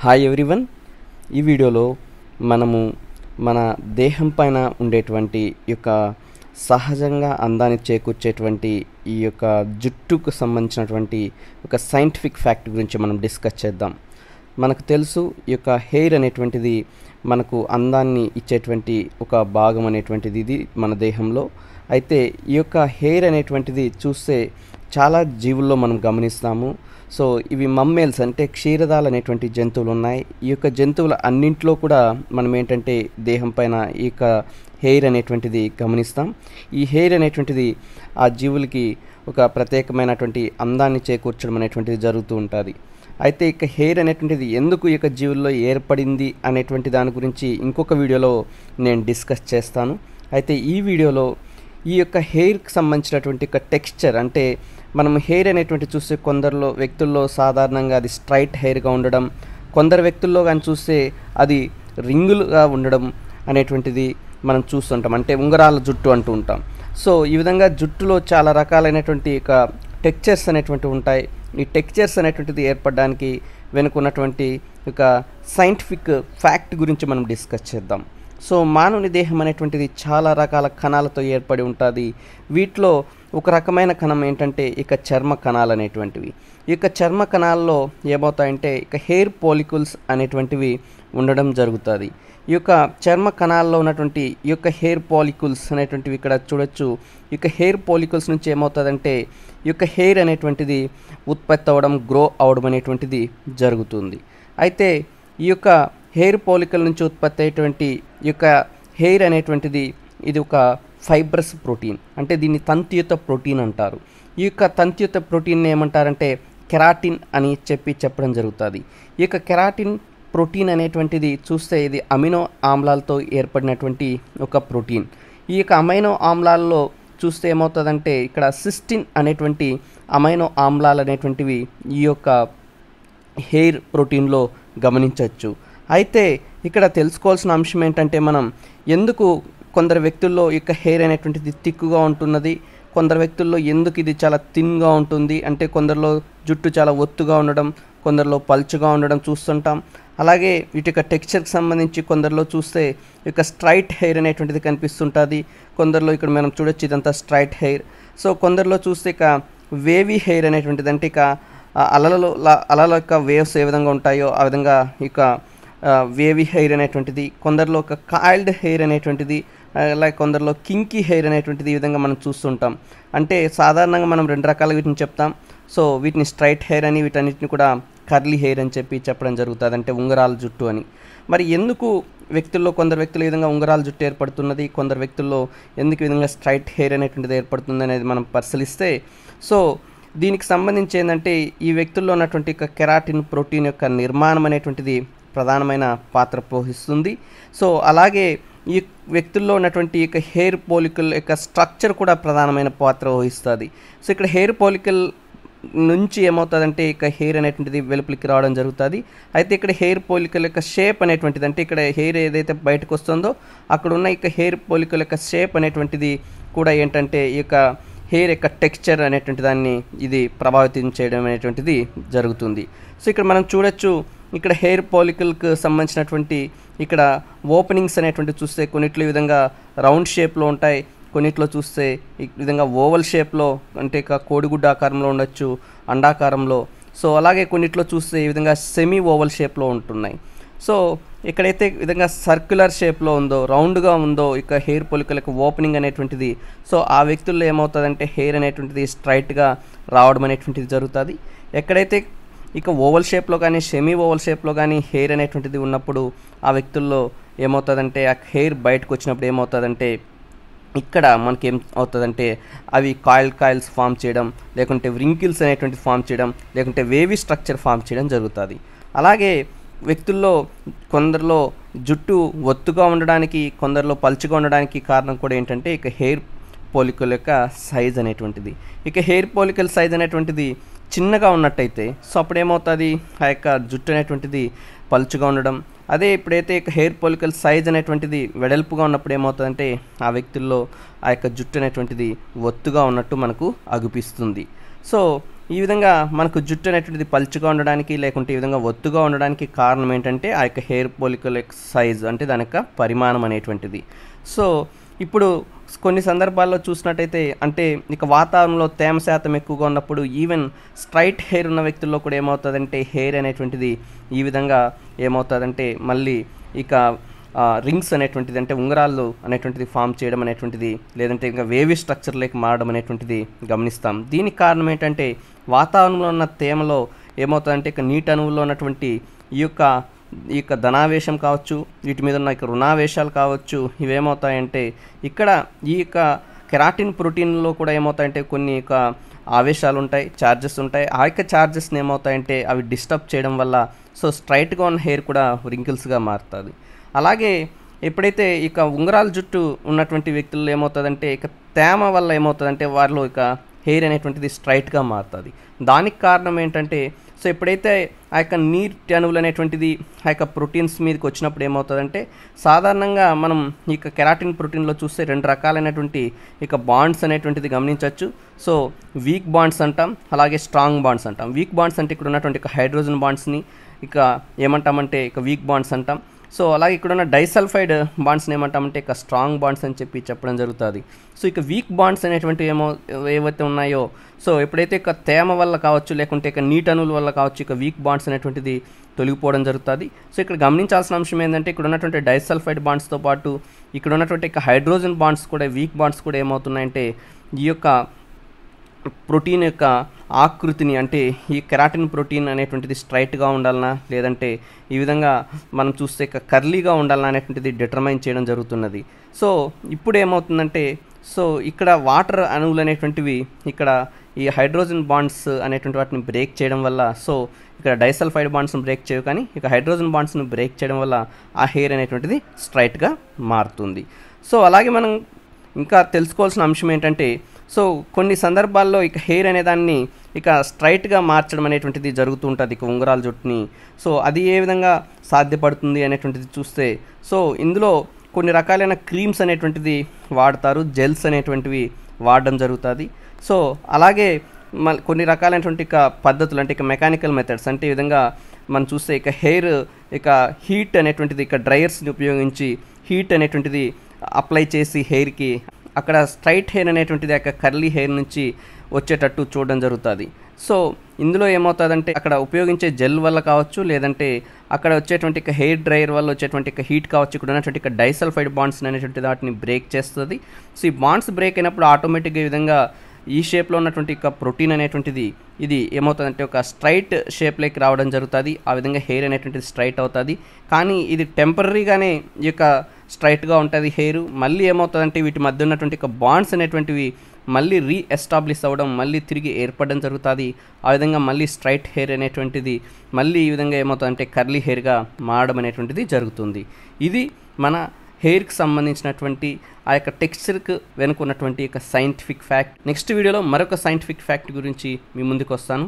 hi everyone ఈ వీడియోలో మనము మన దేహం పైన ఉండేటువంటి యొక్క సహజంగా అందాన్ని చేకూర్చేటువంటి ఈ యొక్క జుట్టుకు సంబంధించినటువంటి ఒక సైంటిఫిక్ ఫ్యాక్ట్ గురించి మనం డిస్కస్ చేద్దాం మనకు తెలుసు ఈ యొక్క హెయిర్ అనేటువంటిది మనకు అందాన్ని ఇచ్చేటువంటి ఒక భాగం అనేటువంటిది ఇది మన దేహంలో అయితే ఈ యొక్క హెయిర్ అనేటువంటిది చూస్తే చాలా జీవుల్లో మనం గమనిస్తాము సో ఇవి మమ్మేల్స్ అంటే క్షీరదాలు అనేటువంటి జంతువులు ఉన్నాయి ఈ యొక్క జంతువుల అన్నింటిలో కూడా మనం ఏంటంటే దేహం పైన ఈ యొక్క హెయిర్ అనేటువంటిది గమనిస్తాం ఈ హెయిర్ అనేటువంటిది ఆ జీవులకి ఒక ప్రత్యేకమైనటువంటి అందాన్ని చేకూర్చడం అనేటువంటిది జరుగుతూ ఉంటుంది అయితే ఇక హెయిర్ అనేటువంటిది ఎందుకు ఇక జీవుల్లో ఏర్పడింది అనేటువంటి దాని గురించి ఇంకొక వీడియోలో నేను డిస్కస్ చేస్తాను అయితే ఈ వీడియోలో ఈ యొక్క హెయిర్కి సంబంధించినటువంటి యొక్క టెక్స్చర్ అంటే మనం హెయిర్ అనేటువంటి చూస్తే కొందరిలో వ్యక్తుల్లో సాధారణంగా అది స్ట్రైట్ హెయిర్గా ఉండడం కొందరు వ్యక్తుల్లో కానీ చూస్తే అది రింగులుగా ఉండడం అనేటువంటిది మనం చూస్తుంటాం అంటే ఉంగరాల జుట్టు అంటూ ఉంటాం సో ఈ విధంగా జుట్టులో చాలా రకాలైనటువంటి యొక్క టెక్చర్స్ అనేటువంటివి ఉంటాయి ఈ టెక్చర్స్ అనేటువంటిది ఏర్పడడానికి వెనుకున్నటువంటి ఒక సైంటిఫిక్ ఫ్యాక్ట్ గురించి మనం డిస్కస్ చేద్దాం సో మానవుని దేహం అనేటువంటిది చాలా రకాల కణాలతో ఏర్పడి ఉంటుంది వీటిలో ఒక రకమైన కణం ఏంటంటే ఇక చర్మ కణాలు అనేటువంటివి ఇక చర్మ కణాల్లో ఏమవుతాయంటే ఇక హెయిర్ పోలికల్స్ అనేటువంటివి ఉండడం జరుగుతుంది ఈ యొక్క చర్మ కణాల్లో ఉన్నటువంటి ఈ యొక్క హెయిర్ పాలికల్స్ అనేటువంటివి ఇక్కడ చూడొచ్చు ఈ యొక్క హెయిర్ పాలికల్స్ నుంచి ఏమవుతుందంటే ఈ యొక్క హెయిర్ అనేటువంటిది ఉత్పత్తి అవ్వడం గ్రో అవ్వడం అనేటువంటిది జరుగుతుంది అయితే ఈ యొక్క హెయిర్ పోలికల నుంచి ఉత్పత్తి అయ్యేటువంటి ఈ యొక్క హెయిర్ అనేటువంటిది ఇది ఒక ఫైబ్రస్ ప్రోటీన్ అంటే దీన్ని తంతియుత ప్రోటీన్ అంటారు ఈ యొక్క తంతియుత ప్రోటీన్ ఏమంటారంటే కెరాటిన్ అని చెప్పి చెప్పడం జరుగుతుంది ఈ యొక్క కెరాటిన్ ప్రోటీన్ అనేటువంటిది చూస్తే ఇది అమినో ఆమ్లాలతో ఏర్పడినటువంటి ఒక ప్రోటీన్ ఈ యొక్క అమైనో ఆమ్లాలలో చూస్తే ఏమవుతుందంటే ఇక్కడ సిస్టిన్ అనేటువంటి అమైనో ఆమ్లాలు అనేటువంటివి ఈ యొక్క హెయిర్ ప్రోటీన్లో గమనించవచ్చు అయితే ఇక్కడ తెలుసుకోవాల్సిన అంశం ఏంటంటే మనం ఎందుకు కొందరు వ్యక్తుల్లో యొక్క హెయిర్ అనేటువంటిది తిక్కుగా ఉంటున్నది కొందరు వ్యక్తుల్లో ఎందుకు ఇది చాలా థిన్గా ఉంటుంది అంటే కొందరిలో జుట్టు చాలా ఒత్తుగా ఉండడం కొందరిలో పల్చగా ఉండడం చూస్తుంటాం అలాగే వీటి యొక్క టెక్స్చర్కి సంబంధించి కొందరిలో చూస్తే యొక్క స్ట్రైట్ హెయిర్ అనేటువంటిది కనిపిస్తుంటుంది కొందరిలో ఇక్కడ మనం చూడొచ్చు ఇదంతా స్ట్రైట్ హెయిర్ సో కొందరిలో చూస్తే ఇక వేవీ హెయిర్ అనేటువంటిది అంటే ఇక అలలలో అలల యొక్క వేవ్స్ ఏ విధంగా ఉంటాయో ఆ విధంగా ఇక వేవీ హెయిర్ అనేటువంటిది కొందరిలో ఒక కాయిల్డ్ హెయిర్ అనేటువంటిది అలాగే కొందరిలో కింకీ హెయిర్ అనేటువంటిది ఈ విధంగా మనం చూస్తుంటాం అంటే సాధారణంగా మనం రెండు రకాల వీటిని చెప్తాం సో వీటిని స్ట్రైట్ హెయిర్ అని వీటన్నిటిని కూడా కర్లీ హెయిర్ అని చెప్పి చెప్పడం జరుగుతుంది అంటే ఉంగరాల జుట్టు అని మరి ఎందుకు వ్యక్తుల్లో కొందరు వ్యక్తులు ఈ విధంగా ఉంగరాల జుట్టు ఏర్పడుతున్నది కొందరు వ్యక్తుల్లో ఎందుకు విధంగా స్ట్రైట్ హెయిర్ అనేటువంటిది ఏర్పడుతుంది అనేది మనం పరిశీలిస్తే సో దీనికి సంబంధించి ఏంటంటే ఈ వ్యక్తుల్లో ఉన్నటువంటి కెరాటిన్ ప్రోటీన్ యొక్క నిర్మాణం అనేటువంటిది ప్రధానమైన పాత్ర పోషిస్తుంది సో అలాగే ఈ వ్యక్తుల్లో ఉన్నటువంటి యొక్క హెయిర్ పోలికల్ యొక్క స్ట్రక్చర్ కూడా ప్రధానమైన పాత్ర వహిస్తుంది సో ఇక్కడ హెయిర్ పోలికల్ నుంచి ఏమవుతుందంటే ఇక హెయిర్ అనేటువంటిది వెలుపలికి రావడం జరుగుతుంది అయితే ఇక్కడ హెయిర్ పోలికల యొక్క షేప్ అనేటువంటిది అంటే ఇక్కడ హెయిర్ ఏదైతే బయటకు వస్తుందో అక్కడ ఉన్న ఇక హెయిర్ పోలికల యొక్క షేప్ అనేటువంటిది కూడా ఏంటంటే ఈ యొక్క హెయిర్ యొక్క టెక్స్చర్ అనేటువంటి దాన్ని ఇది ప్రభావితం చేయడం అనేటువంటిది జరుగుతుంది సో ఇక్కడ మనం చూడొచ్చు ఇక్కడ హెయిర్ పాలికల్కి సంబంధించినటువంటి ఇక్కడ ఓపెనింగ్స్ అనేటువంటి చూస్తే కొన్నిట్లో ఈ విధంగా రౌండ్ షేప్లో ఉంటాయి కొన్నిట్లో చూస్తే ఈ విధంగా ఓవల్ షేప్లో అంటే కోడిగుడ్డ ఆకారంలో ఉండొచ్చు అండాకారంలో సో అలాగే కొన్నిట్లో చూస్తే ఈ విధంగా సెమీ ఓవల్ షేప్లో ఉంటున్నాయి సో ఎక్కడైతే విధంగా సర్క్యులర్ షేప్లో ఉందో రౌండ్గా ఉందో ఇక హెయిర్ పొలికలకు ఓపెనింగ్ అనేటువంటిది సో ఆ వ్యక్తుల్లో ఏమవుతుందంటే హెయిర్ అనేటువంటిది స్ట్రైట్గా రావడం అనేటువంటిది జరుగుతుంది ఎక్కడైతే ఇక ఓవల్ షేప్లో కానీ సెమీ ఓవల్ షేప్లో కానీ హెయిర్ అనేటువంటిది ఉన్నప్పుడు ఆ వ్యక్తుల్లో ఏమవుతుందంటే ఆ హెయిర్ బయటకు వచ్చినప్పుడు ఏమవుతుందంటే ఇక్కడ మనకి ఏం అవుతుందంటే అవి కాయిల్ కాయిల్స్ ఫామ్ చేయడం లేకుంటే వ్రింకిల్స్ అనేటువంటి ఫామ్ చేయడం లేకుంటే వేవీ స్ట్రక్చర్ ఫామ్ చేయడం జరుగుతుంది అలాగే వ్యక్తుల్లో కొందరిలో జుట్టు ఒత్తుగా ఉండడానికి కొందరిలో పలుచుగా ఉండడానికి కారణం కూడా ఏంటంటే ఇక హెయిర్ పోలికల యొక్క సైజ్ అనేటువంటిది ఇక హెయిర్ పోలికల సైజ్ అనేటువంటిది చిన్నగా ఉన్నట్టయితే సో అప్పుడు ఏమవుతుంది ఆ యొక్క జుట్టు అనేటువంటిది పలుచుగా ఉండడం అదే ఇప్పుడైతే హెయిర్ పొలికల్ సైజ్ అనేటువంటిది వెడల్పుగా ఉన్నప్పుడు ఏమవుతుందంటే ఆ వ్యక్తుల్లో ఆ యొక్క జుట్టు అనేటువంటిది ఒత్తుగా ఉన్నట్టు మనకు అగుపిస్తుంది సో ఈ విధంగా మనకు జుట్టు అనేటువంటిది పలుచుగా ఉండడానికి లేకుంటే ఈ విధంగా ఒత్తుగా ఉండడానికి కారణం ఏంటంటే ఆ యొక్క హెయిర్ పొలికల్ సైజ్ అంటే దాని యొక్క పరిమాణం అనేటువంటిది సో ఇప్పుడు కొన్ని సందర్భాల్లో చూసినట్టయితే అంటే ఇక వాతావరణంలో తేమ శాతం ఎక్కువగా ఉన్నప్పుడు ఈవెన్ స్ట్రైట్ హెయిర్ ఉన్న వ్యక్తుల్లో కూడా ఏమవుతుందంటే హెయిర్ అనేటువంటిది ఈ విధంగా ఏమవుతుందంటే మళ్ళీ ఇక రింగ్స్ అనేటువంటిది అంటే ఉంగరాలు అనేటువంటిది ఫామ్ చేయడం అనేటువంటిది లేదంటే ఇంకా వేవి స్ట్రక్చర్లోకి మారడం అనేటువంటిది గమనిస్తాం దీనికి కారణం ఏంటంటే వాతావరణంలో ఉన్న తేమలో ఏమవుతుందంటే ఇక నీటి అణువుల్లో ఉన్నటువంటి ఈ యొక్క ఈ యొక్క ధనావేశం కావచ్చు వీటి మీద ఉన్న రుణావేశాలు కావచ్చు ఇవేమవుతాయంటే ఇక్కడ ఈ యొక్క కెరాటిన్ ప్రోటీన్లో కూడా ఏమవుతాయంటే కొన్ని యొక్క ఆవేశాలు ఉంటాయి ఛార్జెస్ ఉంటాయి ఆ యొక్క ఛార్జెస్ని ఏమవుతాయంటే అవి డిస్టర్బ్ చేయడం వల్ల సో స్ట్రైట్గా ఉన్న హెయిర్ కూడా రింకిల్స్గా మారుతుంది అలాగే ఎప్పుడైతే ఇక ఉంగరాల జుట్టు ఉన్నటువంటి వ్యక్తుల్లో ఏమవుతుందంటే ఇక తేమ వల్ల ఏమవుతుందంటే వారిలో ఇక హెయిర్ అనేటువంటిది స్ట్రైట్గా మారుతుంది దానికి కారణం ఏంటంటే సో ఎప్పుడైతే ఆ యొక్క నీర్ అణువులు అనేటువంటిది ఆ యొక్క ప్రోటీన్స్ మీదకి వచ్చినప్పుడు ఏమవుతుందంటే సాధారణంగా మనం ఈ యొక్క కెరాటిన్ ప్రోటీన్లో చూస్తే రెండు రకాలైనటువంటి ఇక బాండ్స్ అనేటువంటిది గమనించవచ్చు సో వీక్ బాండ్స్ అంటాం అలాగే స్ట్రాంగ్ బాండ్స్ అంటాం వీక్ బాండ్స్ అంటే ఇక్కడ ఉన్నటువంటి హైడ్రోజన్ బాండ్స్ని ఇక ఏమంటామంటే ఇక వీక్ బాండ్స్ అంటాం సో అలాగే ఇక్కడ ఉన్న డైసల్ఫైడ్ బాండ్స్ని ఏమంటామంటే ఇక స్ట్రాంగ్ బాండ్స్ అని చెప్పి చెప్పడం జరుగుతుంది సో ఇక వీక్ బాండ్స్ అనేటువంటివి ఏమో ఏవైతే ఉన్నాయో సో ఎప్పుడైతే ఇక తేమ వల్ల కావచ్చు లేకుంటే ఇక నీట్ అణువుల వల్ల కావచ్చు ఇక వీక్ బాండ్స్ అనేటువంటిది తొలగిపోవడం జరుగుతుంది సో ఇక్కడ గమనించాల్సిన అంశం ఏంటంటే ఇక్కడ ఉన్నటువంటి డైసల్ఫైడ్ బాండ్స్తో పాటు ఇక్కడ ఉన్నటువంటి ఇక హైడ్రోజన్ బాండ్స్ కూడా వీక్ బాండ్స్ కూడా ఏమవుతున్నాయంటే ఈ యొక్క ప్రోటీన్ యొక్క ఆకృతిని అంటే ఈ కెరాటిన్ ప్రోటీన్ అనేటువంటిది స్ట్రైట్గా ఉండాలనా లేదంటే ఈ విధంగా మనం చూస్తే కర్లీగా ఉండాలనా అనేటువంటిది డిటర్మైన్ చేయడం జరుగుతున్నది సో ఇప్పుడు ఏమవుతుందంటే సో ఇక్కడ వాటర్ అణువులు అనేటువంటివి ఇక్కడ ఈ హైడ్రోజన్ బాండ్స్ అనేటువంటి వాటిని బ్రేక్ చేయడం వల్ల సో ఇక్కడ డైసల్ఫైడ్ బాండ్స్ని బ్రేక్ చేయవు కానీ ఇక హైడ్రోజన్ బాండ్స్ని బ్రేక్ చేయడం వల్ల ఆ హెయిర్ అనేటువంటిది స్ట్రైట్గా మారుతుంది సో అలాగే మనం ఇంకా తెలుసుకోవాల్సిన అంశం ఏంటంటే సో కొన్ని సందర్భాల్లో ఇక హెయిర్ అనే దాన్ని ఇక స్ట్రైట్గా మార్చడం అనేటువంటిది జరుగుతూ ఉంటుంది ఇక ఉంగరాల జుట్టుని సో అది ఏ విధంగా సాధ్యపడుతుంది అనేటువంటిది చూస్తే సో ఇందులో కొన్ని రకాలైన క్రీమ్స్ అనేటువంటిది వాడతారు జెల్స్ అనేటువంటివి వాడడం జరుగుతుంది సో అలాగే కొన్ని రకాలైనటువంటి ఇక పద్ధతులు అంటే ఇక మెకానికల్ మెథడ్స్ అంటే ఈ విధంగా మనం చూస్తే ఇక హెయిర్ ఇక హీట్ అనేటువంటిది ఇక డ్రైయర్స్ని ఉపయోగించి హీట్ అనేటువంటిది అప్లై చేసి హెయిర్కి అక్కడ స్ట్రైట్ హెయిర్ అనేటువంటిది యొక్క కర్లీ హెయిర్ నుంచి వచ్చేటట్టు చూడడం జరుగుతుంది సో ఇందులో ఏమవుతుందంటే అక్కడ ఉపయోగించే జెల్ వల్ల కావచ్చు లేదంటే అక్కడ వచ్చేటువంటి హెయిర్ డ్రైయర్ వల్ల వచ్చేటువంటి హీట్ కావచ్చు ఇక్కడ ఉన్నటువంటి డైసల్ఫైడ్ బాండ్స్ అనేటువంటి వాటిని బ్రేక్ చేస్తుంది సో ఈ బాండ్స్ బ్రేక్ అయినప్పుడు ఆటోమేటిక్గా ఈ విధంగా ఈ షేప్లో ఉన్నటువంటి ప్రోటీన్ అనేటువంటిది ఇది ఏమవుతుందంటే ఒక స్ట్రైట్ షేప్లోకి రావడం జరుగుతుంది ఆ విధంగా హెయిర్ అనేటువంటిది స్ట్రైట్ అవుతుంది కానీ ఇది టెంపరీగానే ఈ యొక్క స్ట్రైట్గా ఉంటుంది హెయిర్ మళ్ళీ ఏమవుతుందంటే వీటి మధ్య ఉన్నటువంటి బాండ్స్ అనేటువంటివి మళ్ళీ రీ ఎస్టాబ్లిష్ అవ్వడం మళ్ళీ తిరిగి ఏర్పడడం జరుగుతుంది ఆ విధంగా మళ్ళీ స్ట్రైట్ హెయిర్ అనేటువంటిది మళ్ళీ ఈ విధంగా ఏమవుతుందంటే కర్లీ హెయిర్గా మారడం అనేటువంటిది జరుగుతుంది ఇది మన హెయిర్కి సంబంధించినటువంటి ఆ యొక్క టెక్స్చర్కి వెనుకున్నటువంటి యొక్క సైంటిఫిక్ ఫ్యాక్ట్ నెక్స్ట్ వీడియోలో మరొక సైంటిఫిక్ ఫ్యాక్ట్ గురించి మీ ముందుకు వస్తాను